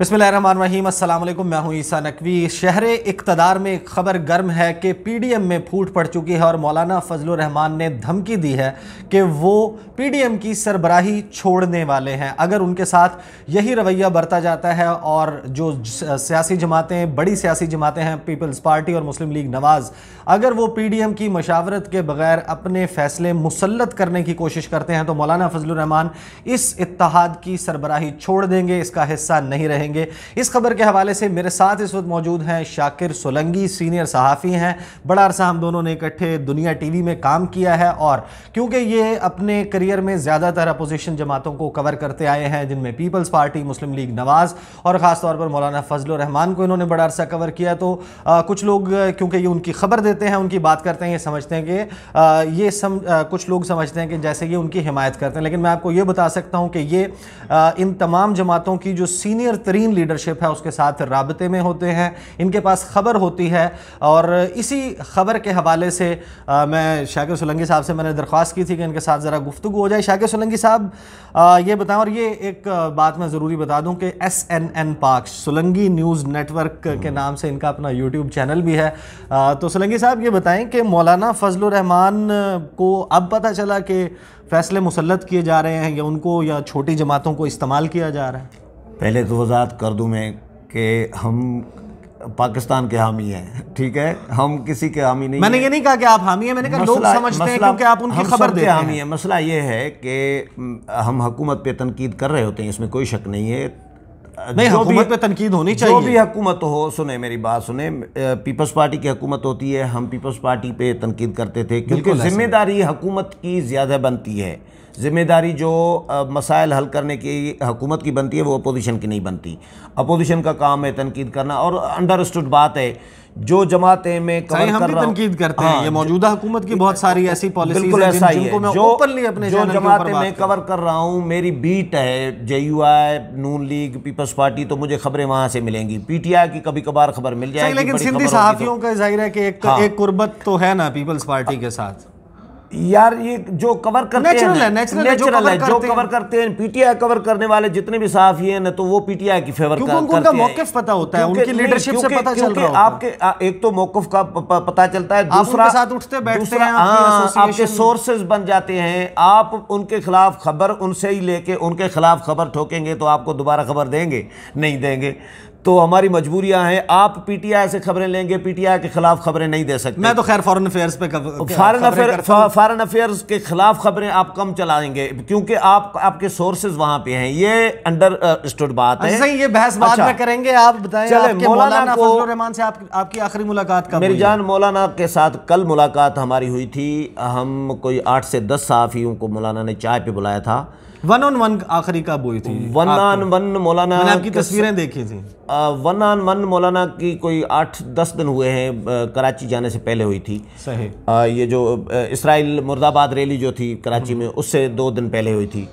बिसमीम अल्लाम मैं हूं ईसा नकवी शहर इकतदार में एक खबर गर्म है कि पीडीएम में फूट पड़ चुकी है और मौलाना फजल रहमान ने धमकी दी है कि वो पीडीएम की सरबराही छोड़ने वाले हैं अगर उनके साथ यही रवैया बरता जाता है और जो सियासी जमातें बड़ी सियासी जमातें हैं पीपल्स पार्टी और मुस्लिम लीग नवाज़ अगर वो एम की मशावरत के बगैर अपने फ़ैसले मुसलत करने की कोशिश करते हैं तो मौलाना फजलरहमान रहमान इस इतिहाद की सरबराही छोड़ देंगे इसका हिस्सा नहीं रहेंगे करेंगे इस खबर के हवाले से मेरे साथ इस वक्त मौजूद हैं शाकिर सोलंगी सीनियर सहाफ़ी हैं बड़ा अरसा हम दोनों ने इकट्ठे दुनिया टीवी में काम किया है और क्योंकि ये अपने करियर में ज़्यादातर अपोजिशन जमातों को कवर करते आए हैं जिनमें People's Party Muslim League Nawaz और ख़ासतौर पर मौलाना फजल रहमान को इन्होंने बड़ा अरसा कवर किया तो आ, कुछ लोग क्योंकि ये उनकी खबर देते हैं उनकी बात करते हैं ये समझते हैं कि ये सम आ, कुछ लोग समझते हैं कि जैसे ये उनकी हिमायत करते हैं लेकिन मैं आपको ये बता सकता हूँ कि ये आ, इन तमाम जमातों की जो सीनियर तरीन बेहतरीन लीडरशिप है उसके साथ रबते में होते हैं इनके पास ख़बर होती है और इसी ख़बर के हवाले से आ, मैं शाकिर सोलंगी साहब से मैंने दरख्वास्त की थी कि इनके साथ ज़रा गुफ्तु हो जाए शाकिर सोलंगी साहब ये बताएं और ये एक बात मैं ज़रूरी बता दूँ कि एस एन एन पाक सोलंगी न्यूज़ नेटवर्क के हम्म। नाम से इनका अपना यूट्यूब चैनल भी है आ, तो सोलंगी साहब ये बताएं कि मौलाना फजल रहमान को अब पता चला कि फ़ैसले मुसलत किए जा रहे हैं या उनको या छोटी जमातों को इस्तेमाल किया जा रहा है पहले तो वजात कर दूँ मैं कि हम पाकिस्तान के हामी हैं ठीक है हम किसी के हामी नहीं मैंने ये नहीं कहा कि आप हामी हैं मैंने कहा लोग समझते हैं क्योंकि आप उनकी खबर देते हामी हैं मसला ये है कि हम हुकूमत पे तनकीद कर रहे होते हैं इसमें कोई शक नहीं है మే హుకమత్ మే తన్కీద్ హోని చాహియే గో బి హుకమత్ హో సునే మేరీ బాత్ సునే పీపుల్స్ పార్టీ కే హుకమత్ హోతీ హై హం పీపుల్స్ పార్టీ పే తన్కీద్ కర్తే థే క్యున్కి జිమమేదారీ హుకమత్ కి జ్యాదా బంతి హై జිమమేదారీ జో మసాయిల్ హల్ కర్నే కి హుకమత్ కి బంతి హై వ ఓపోజిషన్ కి నహీ బంతి ఓపోజిషన్ కా కామ్ హై తన్కీద్ కర్నా ఔర్ అండర్స్టూడ్ బాత్ హై जो जमातें में कवर तनकीद करते हाँ, हैं ये मौजूदा हुकूमत की बहुत सारी ऐसी पॉलिसी बिल्कुल ऐसा ही है जो ओपनली अपने जमातें में कवर कर रहा हूँ मेरी बीट है J U I Noon League People's Party तो मुझे खबरें वहाँ से मिलेंगी पीटीआई की कभी कभार खबर मिल जाएगी लेकिन सिंधी तो- सहाफियों का जाहिर है कि एक हाँ। एक कुर्बत तो है ना पीपल्स पार्टी के साथ यार ये जो कवर करते नेचुरल है नेचुरल है, है, जो कवर, है, जो कवर करते हैं पीटीआई कवर करने वाले जितने भी साफी हैं तो वो पीटीआई की फेवर कर, उनको उनका मौकफ पता होता है उनकी लीडरशिप से पता चल रहा आपके एक तो मौकफ का पता चलता है दूसरा साथ उठते बैठते हैं हाँ, आपके सोर्सेज बन जाते हैं आप उनके खिलाफ खबर उनसे ही लेके उनके खिलाफ खबर ठोकेंगे तो आपको दोबारा खबर देंगे नहीं देंगे तो हमारी मजबूरियां हैं आप पीटीआई से खबरें लेंगे पीटीआई के खिलाफ खबरें नहीं दे सकते मैं तो खैर फॉरेन अफेयर्स पे फॉरेन अफेयर फॉरेन अफेयर्स के खिलाफ खबरें आप कम चलाएंगे क्योंकि आप आपके सोर्सेज वहां पे हैं ये अंडर स्टूड बात है अच्छा, सही ये बहस बाद अच्छा, में करेंगे आप बताएं चले मौलाना को रहमान से आपकी आखिरी मुलाकात कब मेरी जान मौलाना के साथ कल मुलाकात हमारी हुई थी हम कोई आठ से दस साफियों को मौलाना ने चाय पे बुलाया था वन ऑन वन आखिरी कब हुई थी वन ऑन वन मौलाना आपकी तस्वीरें देखी थी वन ऑन वन मौलाना की कोई आठ दस दिन हुए हैं कराची जाने से पहले हुई थी सही आ, ये जो इसराइल मुर्दाबाद रैली जो थी कराची में उससे दो दिन पहले हुई थी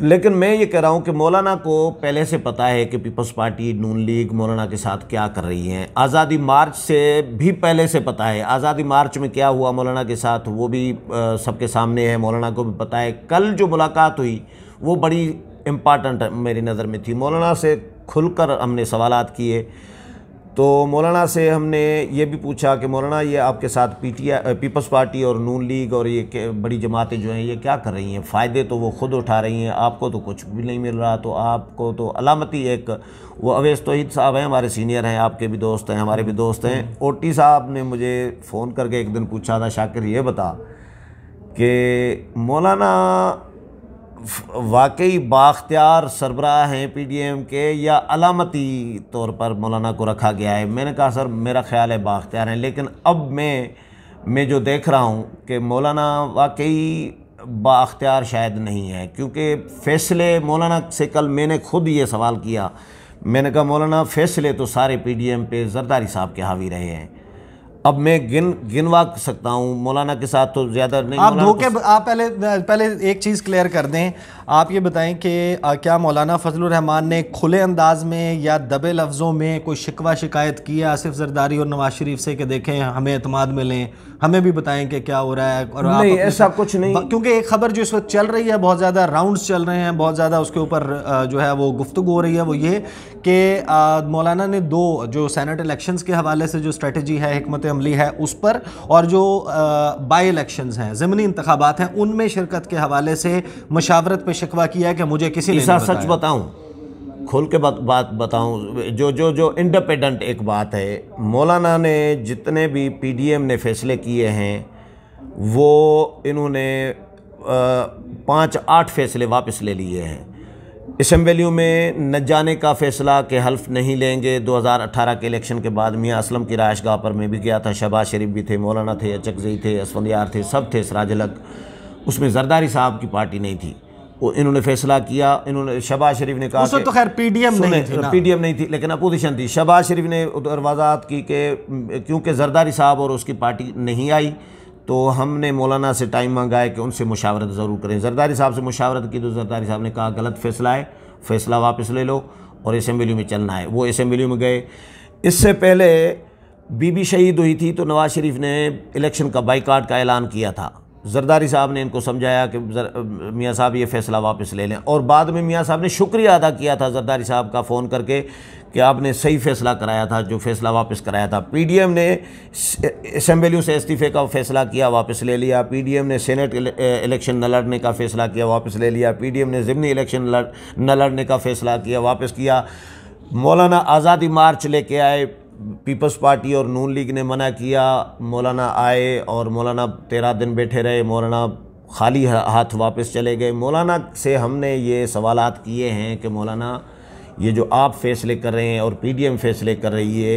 लेकिन मैं ये कह रहा हूँ कि मौलाना को पहले से पता है कि पीपल्स पार्टी नून लीग मौलाना के साथ क्या कर रही हैं आज़ादी मार्च से भी पहले से पता है आज़ादी मार्च में क्या हुआ मौलाना के साथ वो भी सबके सामने है मौलाना को भी पता है कल जो मुलाकात हुई वो बड़ी इम्पॉर्टेंट मेरी नज़र में थी मौलाना से खुलकर हमने सवाल किए तो मौलाना से हमने ये भी पूछा कि मौलाना ये आपके साथ पीटीआई पीपल्स पार्टी और नून लीग और ये बड़ी जमातें जो हैं ये क्या कर रही हैं फ़ायदे तो वो ख़ुद उठा रही हैं आपको तो कुछ भी नहीं मिल रहा तो आपको तो अलामती एक वो अवेश तोहिद साहब हैं हमारे सीनियर हैं आपके भी दोस्त हैं हमारे भी दोस्त हैं टी साहब ने मुझे फ़ोन करके एक दिन पूछा था शाकिर ये बता कि मौलाना वाकई बाख्तियार सरबराह हैं पी डी एम के या अलामती तौर पर मौलाना को रखा गया है मैंने कहा सर मेरा ख्याल है बाख्तियार हैं लेकिन अब मैं मैं जो देख रहा हूँ कि मौलाना वाकई बाख्तियार शायद नहीं है क्योंकि फ़ैसले मौलाना से कल मैंने खुद ये सवाल किया मैंने कहा मौलाना फ़ैसले तो सारे पी डी एम पे जरदारी साहब के हावी रहे हैं अब मैं गिन गिनवा सकता हूँ मौलाना के साथ तो ज़्यादा नहीं आप धोखे तो आप पहले पहले एक चीज़ क्लियर कर दें आप ये बताएं कि क्या मौलाना फजल रहमान ने खुले अंदाज में या दबे लफ्ज़ों में कोई शिकवा शिकायत की है आसिफ जरदारी और नवाज शरीफ से कि देखें हमें अतमाद में लें हमें भी बताएं कि क्या हो रहा है और नहीं ऐसा कुछ नहीं क्योंकि एक खबर जो इस वक्त चल रही है बहुत ज़्यादा राउंड्स चल रहे हैं बहुत ज़्यादा उसके ऊपर जो है वो गुफ्तु हो रही है वो ये कि मौलाना ने दो जो सैनट इलेक्शन के हवाले से जो स्ट्रेटजी है हमत अमली है उस पर और जो बाई इलेक्शन हैं ज़मनी इंतबात हैं उनमें शिरकत के हवाले से मशावरत पर शिकवा किया है कि मुझे किसी सच बताऊँ खोल के बात बात बताऊँ जो जो जो इंडिपेंडेंट एक बात है मौलाना ने जितने भी पीडीएम ने फैसले किए हैं वो इन्होंने पाँच आठ फैसले वापस ले लिए हैं इसम्बलियों में न जाने का फैसला के हल्फ नहीं लेंगे 2018 के इलेक्शन के बाद मियाँ असलम की राशगाह पर मैं भी गया था शहबाज शरीफ भी थे मौलाना थे अचकजई थे असवंदार थे सब थे सराजलक उसमें जरदारी साहब की पार्टी नहीं थी इन्होंने फैसला किया इन्होंने शबाज शरीफ ने कहा उस तो खैर पीडीएम नहीं थी पीडीएम नहीं थी लेकिन अपोजिशन थी शबाज शरीफ ने वजाहत की कि क्योंकि जरदारी साहब और उसकी पार्टी नहीं आई तो हमने मौलाना से टाइम मांगा है कि उनसे मुशावरत ज़रूर करें जरदारी साहब से मुशावरत की तो जरदारी साहब ने कहा गलत फैसला है फैसला वापस ले लो और असम्बली में चलना है वो असम्बली में गए इससे पहले बीबी शहीद हुई थी तो नवाज़ शरीफ ने इलेक्शन का बाइकाट का ऐलान किया था जरदारी साहब ने इनको समझाया कि मियाँ साहब ये फ़ैसला वापस ले लें और बाद में मियाँ साहब ने शुक्रिया अदा किया था जरदारी साहब का फ़ोन करके कि आपने सही फ़ैसला कराया था जो फ़ैसला वापस कराया था पीडीएम ने असम्बलियों से इस्तीफ़े का फ़ैसला किया वापस ले लिया पीडीएम ने सेनेट इलेक्शन न लड़ने का फ़ैसला किया वापस ले लिया पीडीएम ने ज़िमनी इलेक्शन न लड़ने का फ़ैसला किया वापस किया मौलाना आज़ादी मार्च लेके आए पीपल्स पार्टी और नून लीग ने मना किया मौलाना आए और मौलाना तेरह दिन बैठे रहे मौलाना खाली हाथ वापस चले गए मौलाना से हमने ये सवाल किए हैं कि मौलाना ये जो आप फैसले कर रहे हैं और पीडीएम फैसले कर रही है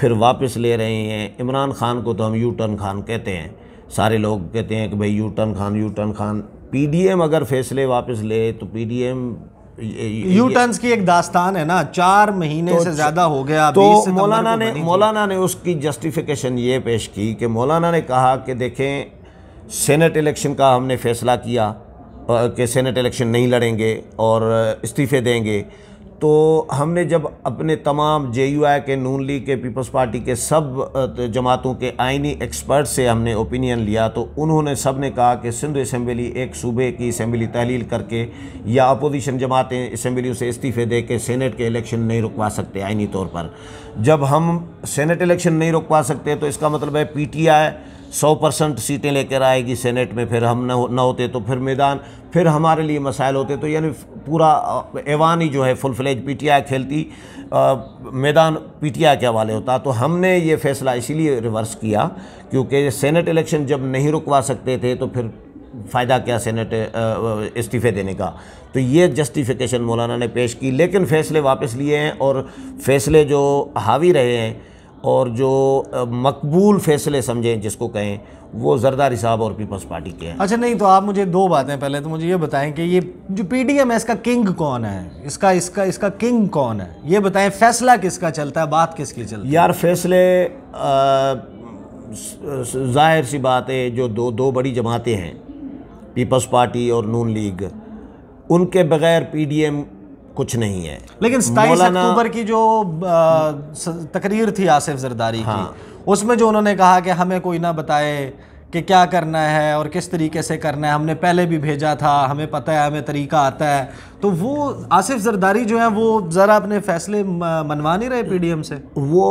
फिर वापस ले रहे हैं इमरान खान को तो हम यू टर्न खान कहते हैं सारे लोग कहते हैं कि भाई U turn Khan U turn Khan PDM अगर फैसले वापस ले तो पीडीएम यू टर्न की एक दास्तान है ना चार महीने तो से ज़्यादा हो गया तो मौलाना ने मौलाना ने उसकी जस्टिफिकेशन ये पेश की कि मौलाना ने कहा कि देखें सेनेट इलेक्शन का हमने फैसला किया कि सेनेट इलेक्शन नहीं लड़ेंगे और इस्तीफ़े देंगे तो हमने जब अपने तमाम जे के नून लीग के पीपल्स पार्टी के सब जमातों के आइनी एक्सपर्ट से हमने ओपिनियन लिया तो उन्होंने सब ने कहा कि सिंध इसम्बली एक सूबे की असम्बली तहलील करके या अपोजिशन जमातें इसम्बली से इस्तीफ़े दे के सेनेट के इलेक्शन नहीं रुकवा सकते आइनी तौर पर जब हम सेनेट इलेक्शन नहीं रुकवा सकते तो इसका मतलब है पी टी आई सौ परसेंट सीटें लेकर आएगी सेनेट में फिर हम न हो, न होते तो फिर मैदान फिर हमारे लिए मसाइल होते तो यानी पूरा ऐवान ही जो है फुल फ्लेज पी खेलती मैदान पी के हवाले होता तो हमने ये फैसला इसीलिए रिवर्स किया क्योंकि सेनेट इलेक्शन जब नहीं रुकवा सकते थे तो फिर फ़ायदा क्या सेनेट इस्तीफ़े देने का तो ये जस्टिफिकेशन मौलाना ने पेश की लेकिन फ़ैसले वापस लिए हैं और फैसले जो हावी रहे हैं और जो मकबूल फैसले समझें जिसको कहें वो जरदार साहब और पीपल्स पार्टी के हैं अच्छा नहीं तो आप मुझे दो बातें पहले तो मुझे ये बताएं कि ये जो पीडीएम है इसका किंग कौन है इसका इसका इसका किंग कौन है ये बताएं फैसला किसका चलता है बात किसकी चलती है यार फैसले जाहिर सी बात है जो दो दो बड़ी जमातें हैं पीपल्स पार्टी और नून लीग उनके बगैर एम कुछ नहीं है लेकिन सताईस अक्टूबर की जो तकरीर थी आसिफ जरदारी हाँ। की उसमें जो उन्होंने कहा कि हमें कोई ना बताए कि क्या करना है और किस तरीके से करना है हमने पहले भी भेजा था हमें पता है हमें तरीका आता है तो वो आसिफ जरदारी जो है वो ज़रा अपने फैसले मनवा नहीं रहे पीडीएम से वो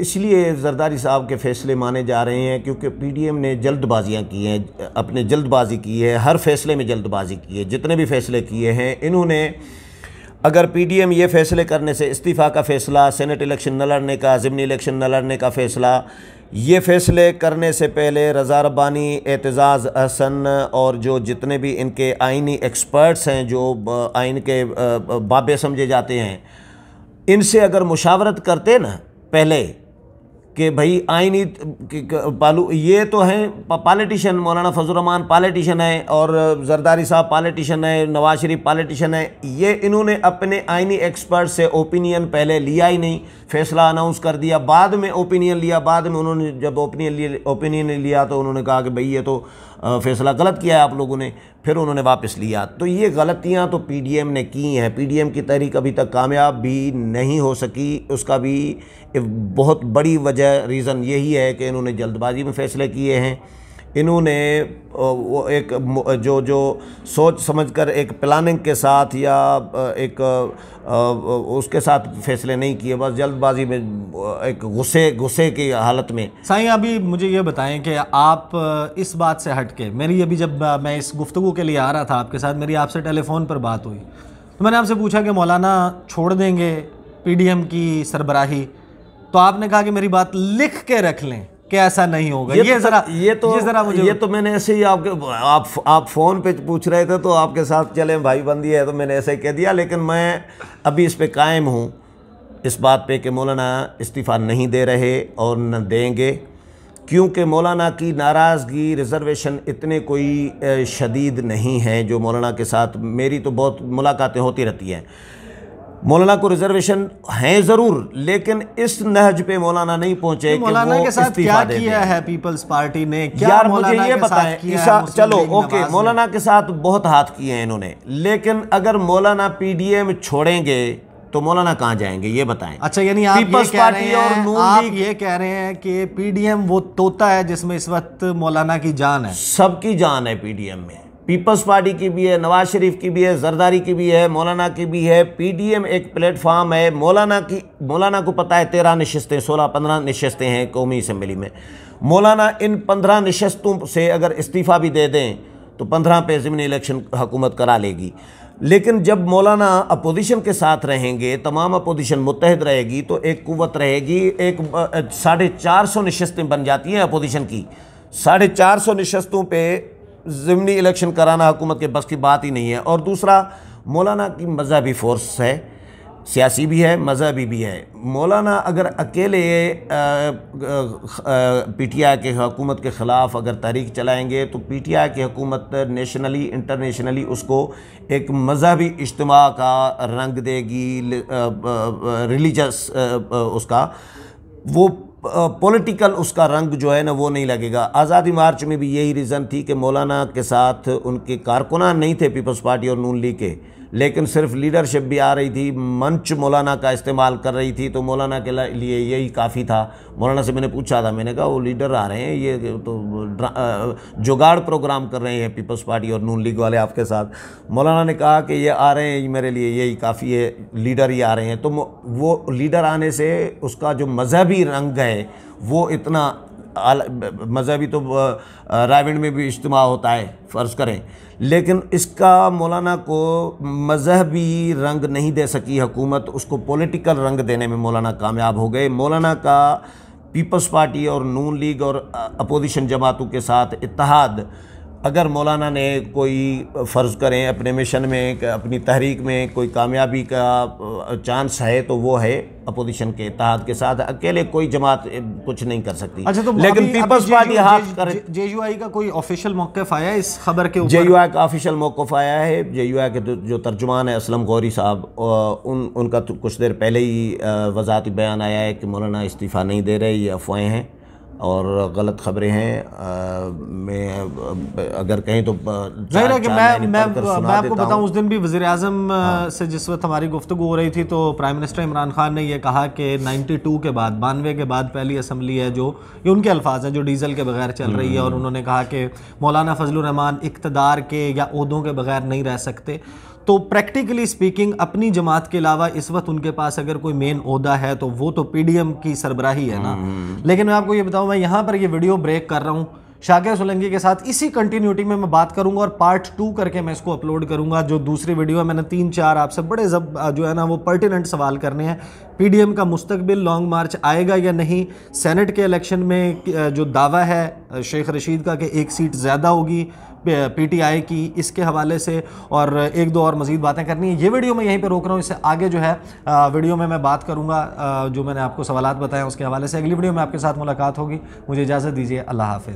इसलिए जरदारी साहब के फैसले माने जा रहे हैं क्योंकि पीडीएम ने जल्दबाजियां की हैं अपने जल्दबाजी की है हर फैसले में जल्दबाजी की है जितने भी फैसले किए हैं इन्होंने अगर पीडीएम ये फैसले करने से इस्तीफ़ा का फैसला सेनेट इलेक्शन न लड़ने का ज़मनी इलेक्शन न लड़ने का फैसला ये फैसले करने से पहले रज़ा रब्बानी एतज़ाज़ अहसन और जो जितने भी इनके आइनी एक्सपर्ट्स हैं जो आइन के बाबे समझे जाते हैं इनसे अगर मुशावरत करते ना पहले कि भाई आइनी पालू ये तो हैं पॉलिटिशन मौलाना फजलरहमान पॉलिटिशन है और जरदारी साहब पॉलिटिशन है नवाज शरीफ पॉलिटिशन है ये इन्होंने अपने आइनी एक्सपर्ट से ओपिनियन पहले लिया ही नहीं फैसला अनाउंस कर दिया बाद में ओपिनियन लिया बाद में उन्होंने जब ओपिनियन लिया ओपिनियन लिया तो उन्होंने कहा कि भाई ये तो फैसला गलत किया है आप लोगों ने फिर उन्होंने वापस लिया तो ये गलतियां तो पीडीएम ने की हैं पीडीएम की तहरीक अभी तक कामयाब भी नहीं हो सकी उसका भी बहुत बड़ी वजह वजह रीज़न यही है कि इन्होंने जल्दबाजी में फ़ैसले किए हैं इन्होंने वो एक जो जो सोच समझकर एक प्लानिंग के साथ या एक उसके साथ फैसले नहीं किए बस जल्दबाजी में एक गुस्से गुस्से की हालत में साई अभी मुझे ये बताएं कि आप इस बात से हट के मेरी अभी जब मैं इस गुफ्तु के लिए आ रहा था आपके साथ मेरी आपसे टेलीफोन पर बात हुई तो मैंने आपसे पूछा कि मौलाना छोड़ देंगे पी की सरबराही तो आपने कहा कि मेरी बात लिख के रख लें कि ऐसा नहीं होगा ये, ये तो जरा ये तो ये जरा मुझे ये तो मैंने ऐसे ही आपके आप आप फ़ोन पे पूछ रहे थे तो आपके साथ चले भाई बंदी है तो मैंने ऐसे ही कह दिया लेकिन मैं अभी इस पर कायम हूँ इस बात पे कि मौलाना इस्तीफ़ा नहीं दे रहे और न देंगे क्योंकि मौलाना की नाराज़गी रिजर्वेशन इतने कोई शदीद नहीं है जो मौलाना के साथ मेरी तो बहुत मुलाकातें होती रहती हैं मौलाना को रिजर्वेशन है ज़रूर लेकिन इस नहज पे मौलाना नहीं पहुंचे मौलाना के साथ क्या किया है पीपल्स पार्टी ने क्या यार मुझे ये बताए चलो ओके मौलाना के साथ बहुत हाथ किए हैं इन्होंने लेकिन अगर मौलाना पीडीएम छोड़ेंगे तो मौलाना कहाँ जाएंगे ये बताएं अच्छा यानी आप पीपल्स पार्टी रहे हैं आप ये कह रहे हैं कि पीडीएम वो तोता है जिसमें इस वक्त मौलाना की जान है सबकी जान है पीडीएम में पीपल्स पार्टी की भी है नवाज शरीफ की भी है जरदारी की भी है मौलाना की भी है पीडीएम एक प्लेटफार्म है मौलाना की मौलाना को पता है तेरह नशस्तें सोलह पंद्रह नशस्तें हैं कौमी असम्बली में मौलाना इन पंद्रह नशस्तों से अगर इस्तीफ़ा भी दे दें तो पंद्रह पे ज़मनी इलेक्शन हुकूमत करा लेगी लेकिन जब मौलाना अपोजिशन के साथ रहेंगे तमाम अपोजिशन मुतहद रहेगी तो एक कुत रहेगी एक साढ़े चार सौ नशस्तें बन जाती हैं अपोजिशन की साढ़े चार सौ नशस्तों पर ज़मनी इलेक्शन कराना हुकूमत के बस की बात ही नहीं है और दूसरा मौलाना की मजहबी फोर्स है सियासी भी है मजहबी भी है मौलाना अगर अकेले पी टी आई के हकूमत के ख़िलाफ़ अगर तहरीक चलाएँगे तो पी टी आई की हकूमत नेशनली इंटरनेशनली उसको एक मजहबी इज्तम का रंग देगी रिलीजस उसका वो पॉलिटिकल उसका रंग जो है ना वो नहीं लगेगा आज़ादी मार्च में भी यही रीज़न थी कि मौलाना के साथ उनके कारकुनान नहीं थे पीपल्स पार्टी और नून लीग के लेकिन सिर्फ लीडरशिप भी आ रही थी मंच मौलाना का इस्तेमाल कर रही थी तो मौलाना के लिए यही काफ़ी था मौलाना से मैंने पूछा था मैंने कहा वो लीडर आ रहे हैं ये तो जुगाड़ प्रोग्राम कर रहे हैं पीपल्स पार्टी और नून लीग वाले आपके साथ मौलाना ने कहा कि ये आ रहे हैं मेरे लिए यही काफ़ी है लीडर ही आ रहे हैं तो वो लीडर आने से उसका जो मजहबी रंग है वो इतना मजहबी तो रावण में भी इज्तम होता है फ़र्ज़ करें लेकिन इसका मौलाना को मजहबी रंग नहीं दे सकी हुकूमत उसको पॉलिटिकल रंग देने में मौलाना कामयाब हो गए मौलाना का पीपल्स पार्टी और नून लीग और अपोजिशन जमातों के साथ इतिहाद अगर मौलाना ने कोई फ़र्ज़ करें अपने मिशन में अपनी तहरीक में कोई कामयाबी का चांस है तो वो है अपोजिशन के इतिहाद के साथ अकेले कोई जमात कुछ नहीं कर सकती अच्छा तो लेकिन पीपल्स पार्टी हाथ कर जे यू आई का कोई ऑफिशियल मौकफ आया है इस खबर के जे यू आई का ऑफिशियल मौकफ आया है जे यू आई के जो तर्जुमान है असलम गौरी साहब उन उनका तो कुछ देर पहले ही वजाती बयान आया है कि मौलाना इस्तीफ़ा नहीं दे रहे ये अफवाहें हैं और गलत खबरें हैं आ, मैं अगर कहें तो जाहिर है कि मैं मैं मैं आपको बताऊं उस दिन भी वज़ी अजम हाँ। से जिस वक्त हमारी गुफ्तु हो रही थी तो प्राइम मिनिस्टर इमरान खान ने यह कहा कि 92 के बाद बानवे के बाद पहली असम्बली है जो ये उनके अल्फाज हैं जो डीजल के बगैर चल रही है हम्म। और उन्होंने कहा कि मौलाना फजल रहमान इकतदार के या उहदों के बगैर नहीं रह सकते तो प्रैक्टिकली स्पीकिंग अपनी जमात के अलावा इस वक्त उनके पास अगर कोई मेन अहदा है तो वो तो पीडीएम की सरबराही है ना हम्म। लेकिन मैं आपको ये बताऊं मैं यहाँ पर ये वीडियो ब्रेक कर रहा हूँ शाकिर सोलंगी के साथ इसी कंटिन्यूटी में मैं बात करूंगा और पार्ट टू करके मैं इसको अपलोड करूंगा जो दूसरी वीडियो है मैंने तीन चार आपसे बड़े जब जो है ना वो पर्टिनेंट सवाल करने हैं पीडीएम का मुस्तबिल लॉन्ग मार्च आएगा या नहीं सेनेट के इलेक्शन में जो दावा है शेख रशीद का कि एक सीट ज़्यादा होगी पीटीआई की इसके हवाले से और एक दो और मज़ीद बातें करनी है ये वीडियो मैं यहीं पर रोक रहा हूँ इससे आगे जो है वीडियो में मैं बात करूँगा जो मैंने आपको सवाल बताए उसके हवाले से अगली वीडियो में आपके साथ मुलाकात होगी मुझे इजाज़त दीजिए अल्लाह हाफ